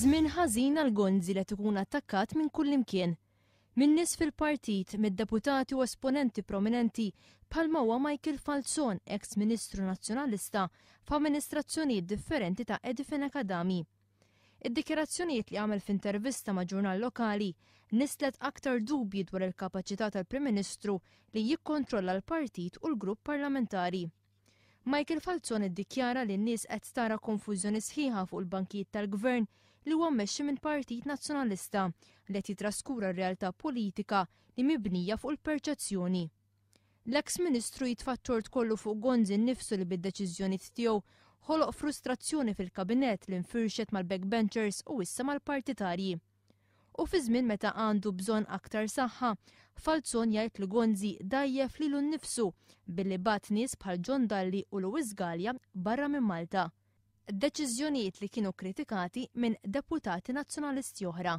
Żmien ħażin għal Gonzi li tkun attakkat minn kull imkien. Min nies fil-partit, mid-deputati u esponenti prominenti bħalma huwa Michael Falzon, ex-Ministru Nazzjonalista f'amministrazzjonijiet differenti ta' Edifen Akadami. Id-dikjerazzjonijiet li għamel f'intervista ma' ġurnal lokali nislet aktar dubji dwar il-kapaċità tal-Prim Ministru li jikkontrolla l-partit u l-grupp parlamentari. Michael Falzon iddikjara li n-nies qed tara konfużjoni sħiħa fuq il-bankijiet tal-gvern li huwa mmexxi minn Partit Nazzjonalista li qed jitraskura r-realtà politika li mibnija fuq il-perċezzjoni. L-eks ministru jitfattort kollu fuq Gonzi nnifsu li bid-deċiżjoni tiegħu ħoloq frustrazzjoni fil-kabinet li nfirxet mal-backbenchers u issa mal-partitarji u fi żmien meta għandu bżonn aktar saħħa. Falzon jgħid li Gonzi dajjef lilu nnifsu billi bat nies bħal John Dalli u Luis Gallia barra minn Malta. Deċiżjonijiet li kienu kritikati minn deputati nazzjonalisti oħra.